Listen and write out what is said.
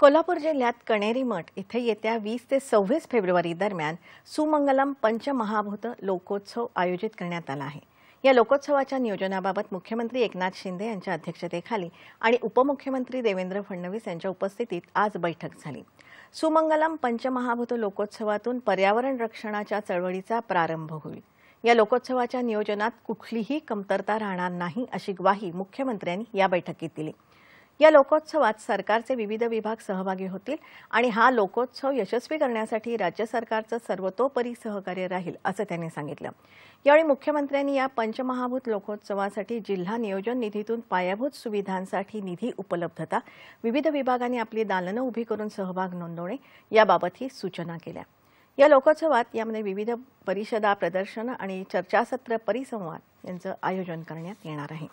कोल्हापूर जिल्ह्यात कणेरी मठ इथे येत्या वीस ते सव्वीस फेब्रुवारी दरम्यान सुमंगलम पंचमहाभूत लोकोत्सव आयोजित करण्यात आला आहे या लोकोत्सवाच्या नियोजनाबाबत मुख्यमंत्री एकनाथ शिंदे यांच्या अध्यक्षतेखाली आणि उपमुख्यमंत्री देवेंद्र फडणवीस यांच्या उपस्थितीत आज बैठक झाली सुमंगलम पंचमहाभूत लोकोत्सवातून पर्यावरण रक्षणाच्या चळवळीचा प्रारंभ होईल या लोकोत्सवाच्या नियोजनात कुठलीही कमतरता राहणार नाही अशी ग्वाही मुख्यमंत्र्यांनी या बैठकीत दिली या लोकोत्सवात सरकारचे विविध विभाग सहभागी होतील आणि हा लोकोत्सव यशस्वी करण्यासाठी राज्य सरकारचं सर्वतोपरी सहकार्य राहील असं त्यांनी सांगितलं यावेळी मुख्यमंत्र्यांनी या पंचमहाभूत लोकोत्सवासाठी जिल्हा नियोजन निधीतून पायाभूत सुविधांसाठी निधी उपलब्धता विविध विभागांनी आपली दालनं उभी करून सहभाग नोंदवणे याबाबतही सूचना केल्या या लोकोत्सवात यामध्ये विविध परिषदा प्रदर्शन आणि चर्चासत्र परिसंवाद यांचं आयोजन करण्यात येणार आहे